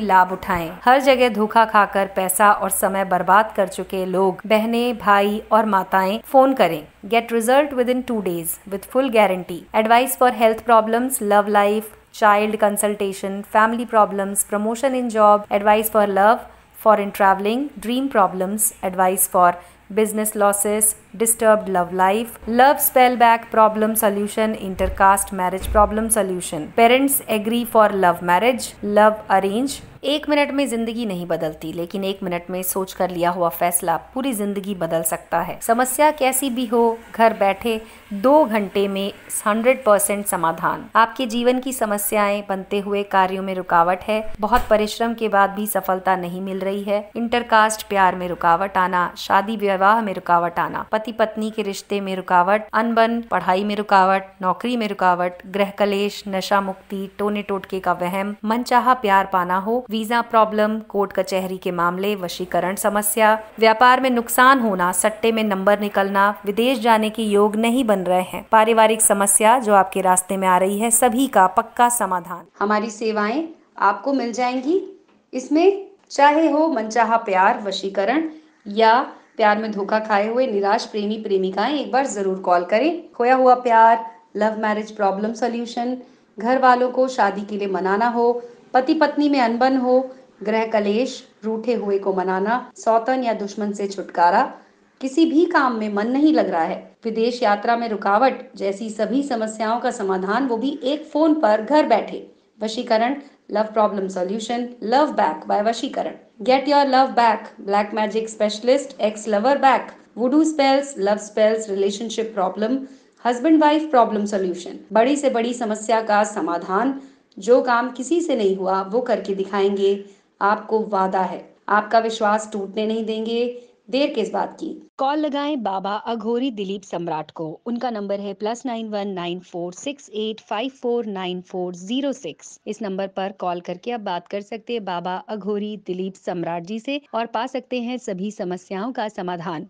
लाभ उठाएं हर जगह धोखा खाकर पैसा और समय बर्बाद कर चुके लोग बहने भाई और माताएं फोन करें get result within two days with full guarantee advice for health problem love life child consultation family problem promotion in job advice for love for in travelling dream problems advice for business losses, disturbed love life, love spellback problem solution, intercaste marriage problem solution. Parents agree for love marriage, love arrange, एक minute में ज़िंदगी नहीं बदलती लेकिन एक minute में सोच कर लिया हुआ फैसला पूरी ज़िंदगी बदल सकता है समस्या कैसी भी हो घर बैठे दो घंटे में हंड्रेड परसेंट समाधान आपके जीवन की समस्याएं बनते हुए कार्यों में रुकावट है बहुत परिश्रम के बाद भी सफलता नहीं मिल रही है इंटरकास्ट प्यार में रुकावट आना शादी विवाह में रुकावट आना पति पत्नी के रिश्ते में रुकावट अनबन पढ़ाई में रुकावट नौकरी में रुकावट ग्रह कलेश नशा मुक्ति टोने टोटके का वहम मनचाहा प्यार पाना हो वीज़ा प्रॉब्लम कोर्ट कचहरी के मामले वशीकरण समस्या व्यापार में नुकसान होना सट्टे में नंबर निकलना विदेश जाने के योग नहीं बन रहे हैं पारिवारिक समस्या जो आपके रास्ते में आ रही है सभी का पक्का समाधान हमारी सेवाएं आपको मिल जाएंगी इसमें चाहे हो मनचाहा प्यार वशीकरण या प्यार में धोखा खाए हुए निराश प्रेमी प्रेमिकाएं एक बार जरूर कॉल करें खोया हुआ प्यार लव मैरिज प्रॉब्लम सॉल्यूशन घर वालों को शादी के लिए मनाना हो पति पत्नी में अनबन हो ग्रह कलेश रूठे हुए को मनाना सौतन या दुश्मन से छुटकारा किसी भी काम में मन नहीं लग रहा है विदेश यात्रा में रुकावट जैसी सभी समस्याओं का समाधान वो भी एक फोन पर घर बैठे वशीकरण love problem solution love back by वशीकरण get your love back black magic specialist ex lover back voodoo spells love spells relationship problem husband wife problem solution बड़ी से बड़ी समस्या का समाधान जो काम किसी से नहीं हुआ वो करके दिखाएंगे आपको वादा है आपका विश्वास टूटने नहीं देंगे देर किस बात की कॉल लगाएं बाबा अघोरी दिलीप सम्राट को उनका नंबर है plus nine one nine four six eight five four nine four zero six इस नंबर पर कॉल करके आप बात कर सकते हैं बाबा अघोरी दिलीप सम्राट जी से और पा सकते हैं सभी समस्याओं का समाधान